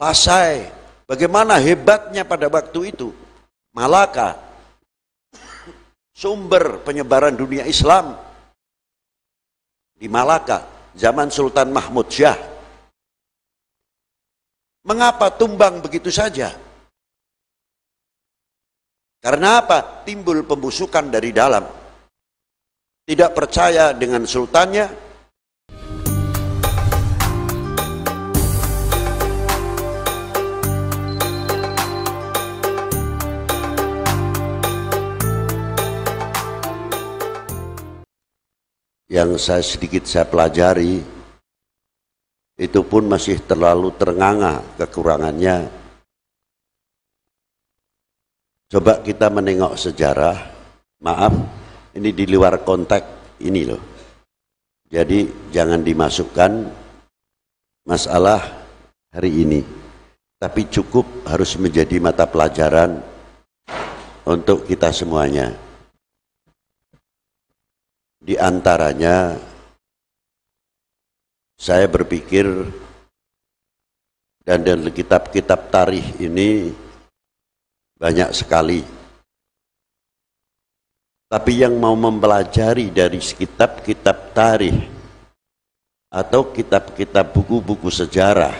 Pasai. Bagaimana hebatnya pada waktu itu. Malaka. Sumber penyebaran dunia Islam. Di Malaka. Zaman Sultan Mahmud Syah. Mengapa tumbang begitu saja? Karena apa? Timbul pembusukan dari dalam. Tidak percaya dengan sultannya, yang saya sedikit saya pelajari itu pun masih terlalu terenganga kekurangannya. Coba kita menengok sejarah, maaf ini di luar konteks ini loh. Jadi jangan dimasukkan masalah hari ini. Tapi cukup harus menjadi mata pelajaran untuk kita semuanya. Di antaranya saya berpikir dan dalam kitab-kitab tarikh ini banyak sekali. Tapi yang mau mempelajari dari kitab-kitab tarikh atau kitab-kitab buku-buku sejarah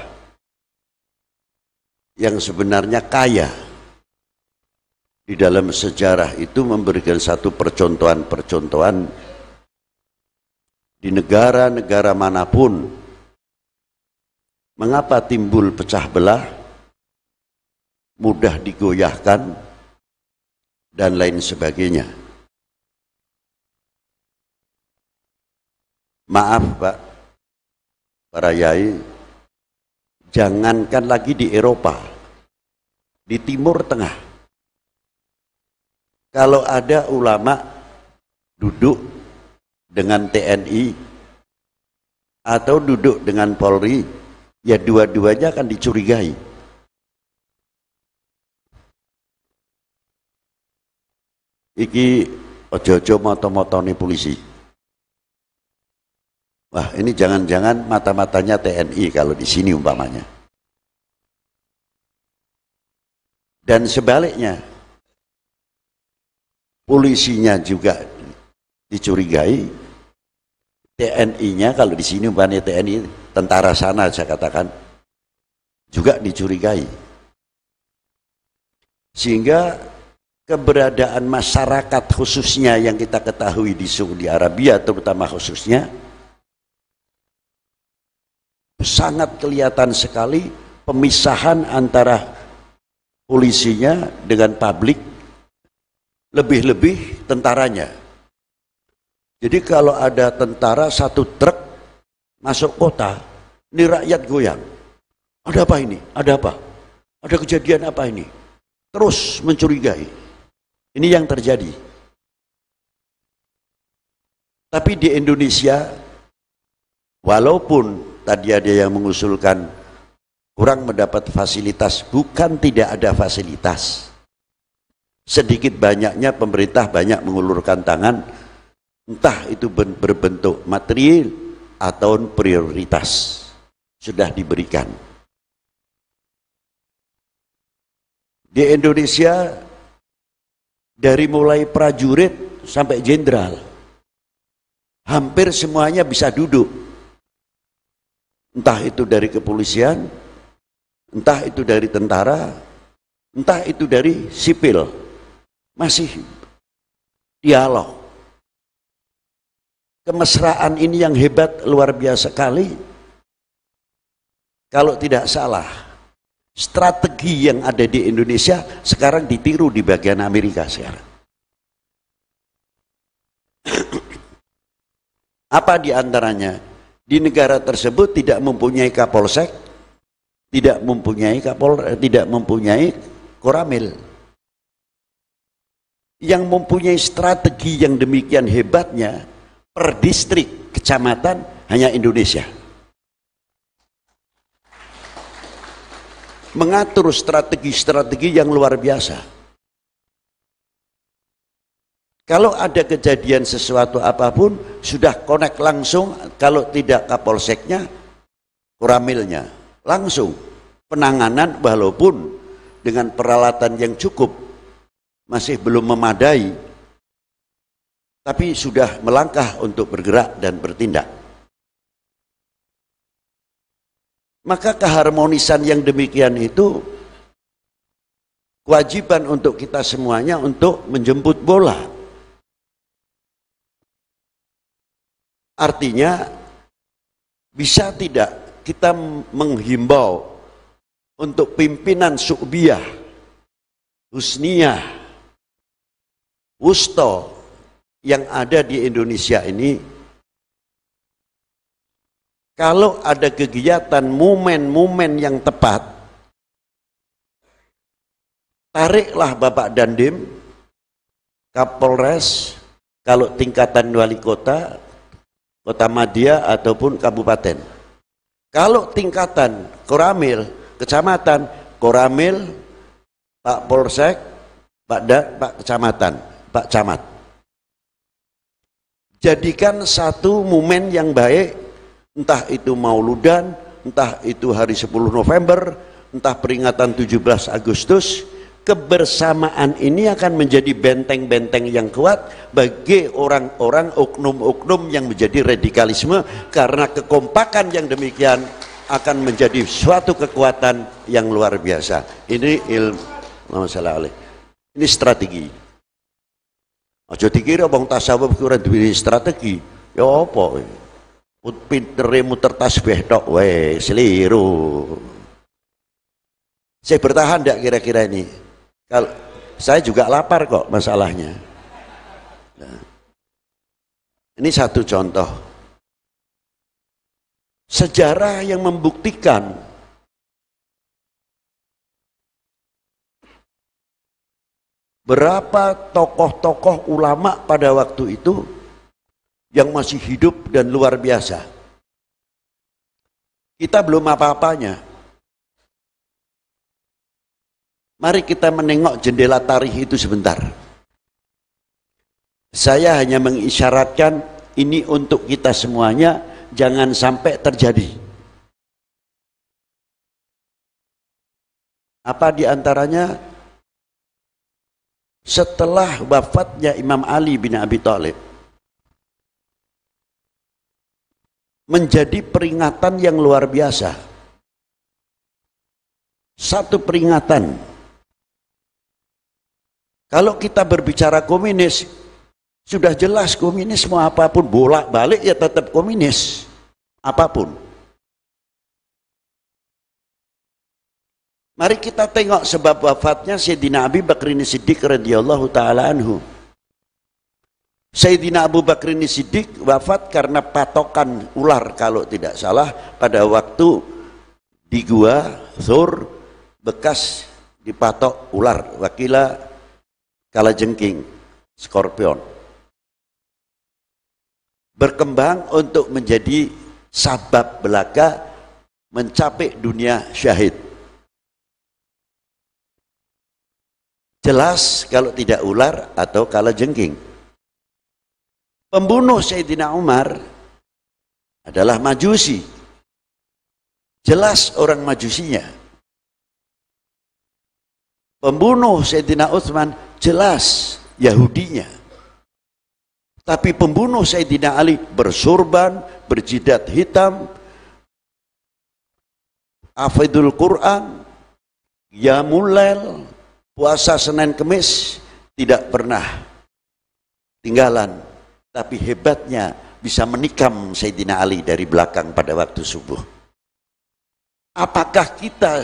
yang sebenarnya kaya di dalam sejarah itu memberikan satu percontohan-percontohan di negara-negara manapun. Mengapa timbul pecah belah? Mudah digoyahkan dan lain sebagainya. Maaf Pak, para yai, jangankan lagi di Eropa, di Timur Tengah. Kalau ada ulama duduk dengan TNI atau duduk dengan Polri, ya dua-duanya akan dicurigai. Iki ojo-ojo moto nih polisi. Wah, ini jangan-jangan mata-matanya TNI kalau di sini umpamanya. Dan sebaliknya, polisinya juga dicurigai TNI-nya kalau di sini umpamanya TNI tentara sana saya katakan juga dicurigai. Sehingga keberadaan masyarakat khususnya yang kita ketahui di Saudi Arabia terutama khususnya sangat kelihatan sekali pemisahan antara polisinya dengan publik lebih-lebih tentaranya. Jadi kalau ada tentara satu truk masuk kota, ini rakyat goyang. Ada apa ini? Ada apa? Ada kejadian apa ini? Terus mencurigai. Ini yang terjadi. Tapi di Indonesia, walaupun tadi ada yang mengusulkan kurang mendapat fasilitas, bukan tidak ada fasilitas. Sedikit banyaknya pemerintah banyak mengulurkan tangan, Entah itu berbentuk material atau prioritas sudah diberikan. Di Indonesia dari mulai prajurit sampai jenderal hampir semuanya bisa duduk. Entah itu dari kepolisian, entah itu dari tentara, entah itu dari sipil. Masih dialog kemesraan ini yang hebat luar biasa sekali. Kalau tidak salah, strategi yang ada di Indonesia sekarang ditiru di bagian Amerika sekarang. Apa di antaranya? Di negara tersebut tidak mempunyai Kapolsek, tidak mempunyai Kapol, eh, tidak mempunyai Koramil. Yang mempunyai strategi yang demikian hebatnya per distrik kecamatan hanya Indonesia. Mengatur strategi-strategi yang luar biasa. Kalau ada kejadian sesuatu apapun, sudah connect langsung, kalau tidak kapolseknya, kuramilnya. Langsung penanganan walaupun dengan peralatan yang cukup masih belum memadai tapi sudah melangkah untuk bergerak dan bertindak. Maka keharmonisan yang demikian itu kewajiban untuk kita semuanya untuk menjemput bola. Artinya bisa tidak kita menghimbau untuk pimpinan subiah, husniyah, wusto, yang ada di Indonesia ini kalau ada kegiatan momen-momen yang tepat tariklah Bapak Dandim Kapolres kalau tingkatan wali kota kota Madia ataupun kabupaten kalau tingkatan koramil kecamatan koramil Pak Polsek Pak, da, Pak Kecamatan Pak Camat jadikan satu momen yang baik, entah itu mauludan, entah itu hari 10 November, entah peringatan 17 Agustus, kebersamaan ini akan menjadi benteng-benteng yang kuat bagi orang-orang oknum-oknum yang menjadi radikalisme karena kekompakan yang demikian akan menjadi suatu kekuatan yang luar biasa. Ini ilmu. Ini strategi. Aja dikira wong tasawuf ki ora duwe strategi. Ya apa kowe? Mut pintere muter tasbih tok wae, seliru. Saya bertahan ndak kira-kira ini? Kalau saya juga lapar kok masalahnya. Nah, ini satu contoh. Sejarah yang membuktikan Berapa tokoh-tokoh ulama pada waktu itu yang masih hidup dan luar biasa. Kita belum apa-apanya. Mari kita menengok jendela tarikh itu sebentar. Saya hanya mengisyaratkan ini untuk kita semuanya, jangan sampai terjadi. Apa di antaranya? setelah wafatnya Imam Ali bin Abi Thalib menjadi peringatan yang luar biasa. Satu peringatan. Kalau kita berbicara komunis, sudah jelas komunis mau apapun bolak-balik ya tetap komunis. Apapun. Mari kita tengok sebab wafatnya Sayyidina Abi ini Siddiq radhiyallahu taala anhu. Sayyidina Abu ini Siddiq wafat karena patokan ular kalau tidak salah pada waktu di gua sur bekas dipatok ular wakila kalajengking skorpion berkembang untuk menjadi sabab belaka mencapai dunia syahid Jelas kalau tidak ular atau kalau jengking. Pembunuh Sayyidina Umar adalah majusi. Jelas orang majusinya. Pembunuh Sayyidina Uthman jelas Yahudinya. Tapi pembunuh Sayyidina Ali bersurban, berjidat hitam, afidul Quran, Yamulail, puasa Senin Kemis tidak pernah tinggalan. Tapi hebatnya bisa menikam Sayyidina Ali dari belakang pada waktu subuh. Apakah kita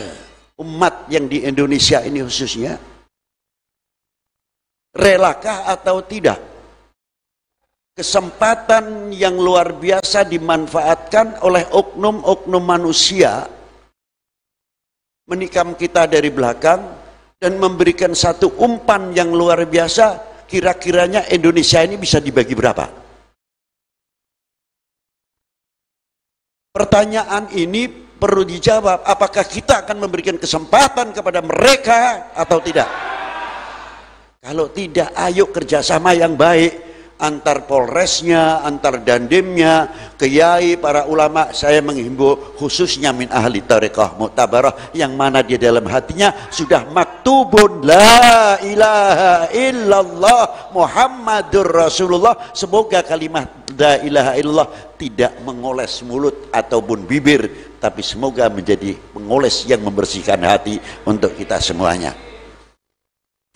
umat yang di Indonesia ini khususnya relakah atau tidak? Kesempatan yang luar biasa dimanfaatkan oleh oknum-oknum manusia menikam kita dari belakang dan memberikan satu umpan yang luar biasa, kira-kiranya Indonesia ini bisa dibagi berapa? Pertanyaan ini perlu dijawab, apakah kita akan memberikan kesempatan kepada mereka atau tidak? Kalau tidak, ayo kerjasama yang baik antar polresnya, antar dandimnya, kiai, para ulama, saya menghimbau khususnya min ahli tarekah mutabarah yang mana di dalam hatinya sudah maktubun la ilaha illallah Muhammadur Rasulullah. Semoga kalimat la ilaha illallah tidak mengoles mulut ataupun bibir, tapi semoga menjadi mengoles yang membersihkan hati untuk kita semuanya.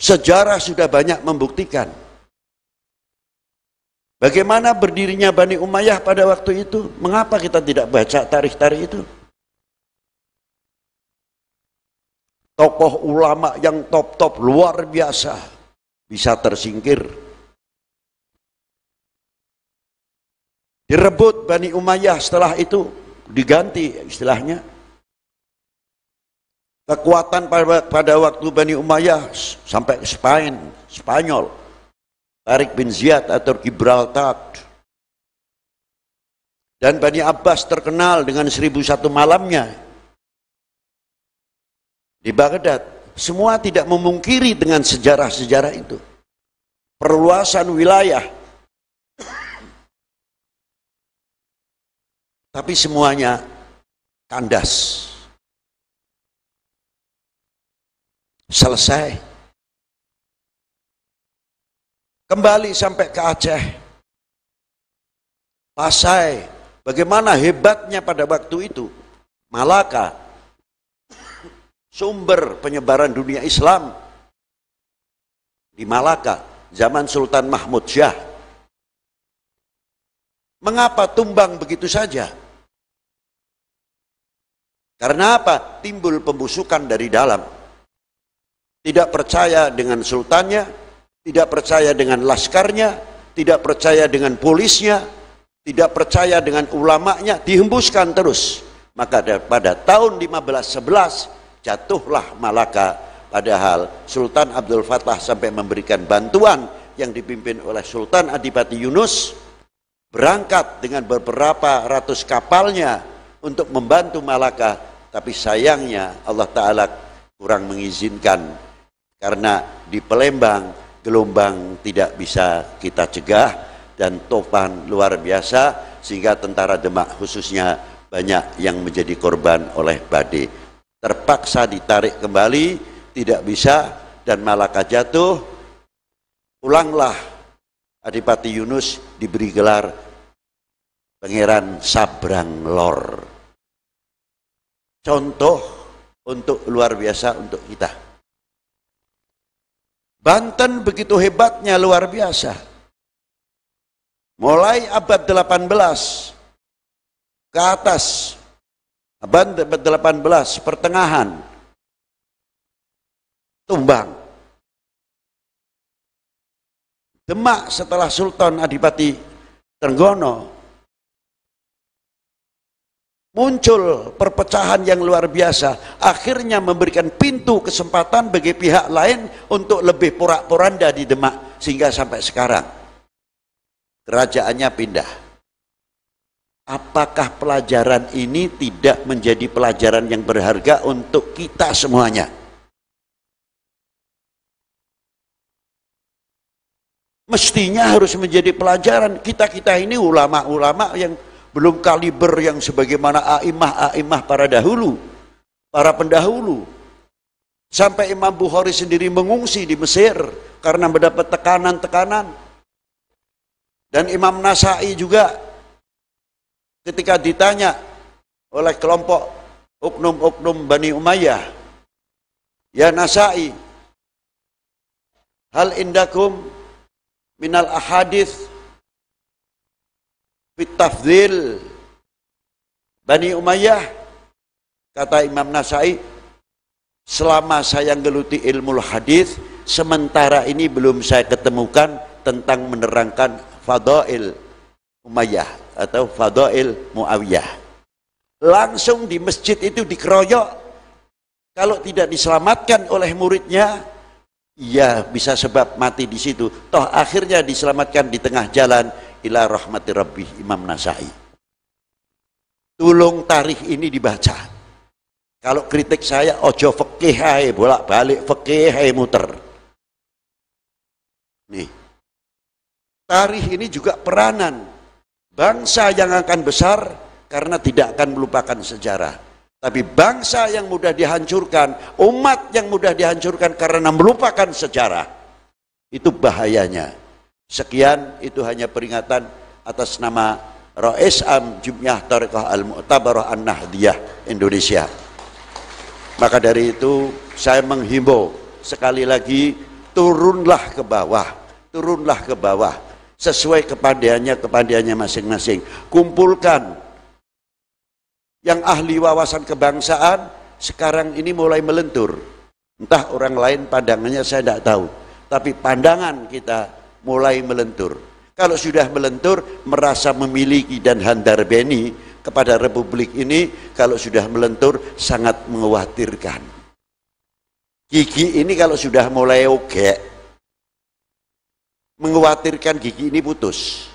Sejarah sudah banyak membuktikan Bagaimana berdirinya Bani Umayyah pada waktu itu? Mengapa kita tidak baca tarikh-tarikh itu? Tokoh ulama yang top-top luar biasa bisa tersingkir. Direbut Bani Umayyah setelah itu diganti istilahnya. Kekuatan pada, waktu Bani Umayyah sampai Spain, Spanyol Tarik bin Ziyad atau Gibraltar. Dan Bani Abbas terkenal dengan seribu satu malamnya di Baghdad. Semua tidak memungkiri dengan sejarah-sejarah itu. Perluasan wilayah. Tapi semuanya kandas. Selesai. Kembali sampai ke Aceh. Pasai. Bagaimana hebatnya pada waktu itu. Malaka. Sumber penyebaran dunia Islam. Di Malaka. Zaman Sultan Mahmud Syah. Mengapa tumbang begitu saja? Karena apa? Timbul pembusukan dari dalam. Tidak percaya dengan sultannya, tidak percaya dengan laskarnya, tidak percaya dengan polisnya, tidak percaya dengan ulamanya, dihembuskan terus. Maka pada tahun 1511 jatuhlah Malaka padahal Sultan Abdul Fattah sampai memberikan bantuan yang dipimpin oleh Sultan Adipati Yunus berangkat dengan beberapa ratus kapalnya untuk membantu Malaka tapi sayangnya Allah Ta'ala kurang mengizinkan karena di Pelembang gelombang tidak bisa kita cegah dan topan luar biasa sehingga tentara Demak khususnya banyak yang menjadi korban oleh badai. Terpaksa ditarik kembali, tidak bisa dan Malaka jatuh. Pulanglah Adipati Yunus diberi gelar Pangeran Sabrang Lor. Contoh untuk luar biasa untuk kita Banten begitu hebatnya luar biasa. Mulai abad 18 ke atas, abad 18 pertengahan, tumbang. Demak setelah Sultan Adipati Tenggono muncul perpecahan yang luar biasa akhirnya memberikan pintu kesempatan bagi pihak lain untuk lebih porak-poranda di Demak sehingga sampai sekarang kerajaannya pindah apakah pelajaran ini tidak menjadi pelajaran yang berharga untuk kita semuanya mestinya harus menjadi pelajaran kita-kita ini ulama-ulama yang belum kaliber yang sebagaimana aimah-aimah para dahulu, para pendahulu. Sampai Imam Bukhari sendiri mengungsi di Mesir karena mendapat tekanan-tekanan. Dan Imam Nasai juga ketika ditanya oleh kelompok oknum-oknum Bani Umayyah, Ya Nasai, hal indakum minal ahadith fitafzil Bani Umayyah kata Imam Nasai selama saya geluti ilmu hadis sementara ini belum saya ketemukan tentang menerangkan fadail Umayyah atau fadail Muawiyah langsung di masjid itu dikeroyok kalau tidak diselamatkan oleh muridnya ya bisa sebab mati di situ toh akhirnya diselamatkan di tengah jalan ila rahmati rabbih Imam Nasai. Tulung tarikh ini dibaca. Kalau kritik saya ojo fikih bolak-balik fikih hai muter. Nih. Tarikh ini juga peranan bangsa yang akan besar karena tidak akan melupakan sejarah. Tapi bangsa yang mudah dihancurkan, umat yang mudah dihancurkan karena melupakan sejarah, itu bahayanya. Sekian itu hanya peringatan atas nama Rais Am Jum'yah Tarekah Al-Mu'tabarah An-Nahdiyah Indonesia. Maka dari itu saya menghimbau sekali lagi turunlah ke bawah, turunlah ke bawah sesuai kepandaiannya kepandaiannya masing-masing. Kumpulkan yang ahli wawasan kebangsaan sekarang ini mulai melentur. Entah orang lain pandangannya saya tidak tahu, tapi pandangan kita mulai melentur. Kalau sudah melentur, merasa memiliki dan handar beni kepada republik ini, kalau sudah melentur, sangat mengkhawatirkan. Gigi ini kalau sudah mulai oke, mengkhawatirkan gigi ini putus.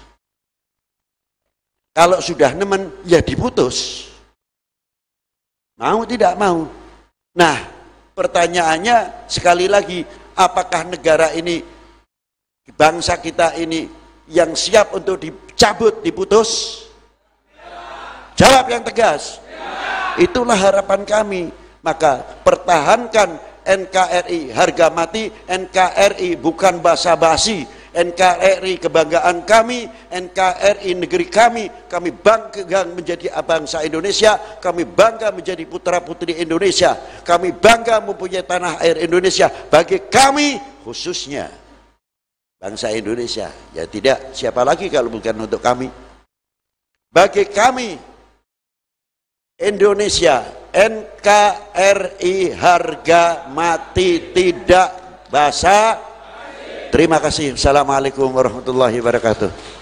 Kalau sudah nemen, ya diputus. Mau tidak mau. Nah, pertanyaannya sekali lagi, apakah negara ini bangsa kita ini yang siap untuk dicabut, diputus? Jawab yang tegas. Itulah harapan kami. Maka pertahankan NKRI, harga mati NKRI bukan basa-basi. NKRI kebanggaan kami, NKRI negeri kami, kami bangga menjadi bangsa Indonesia, kami bangga menjadi putra-putri Indonesia, kami bangga mempunyai tanah air Indonesia bagi kami khususnya bangsa Indonesia. Ya tidak, siapa lagi kalau bukan untuk kami. Bagi kami, Indonesia, NKRI harga mati tidak basah. Terima kasih. Assalamualaikum warahmatullahi wabarakatuh.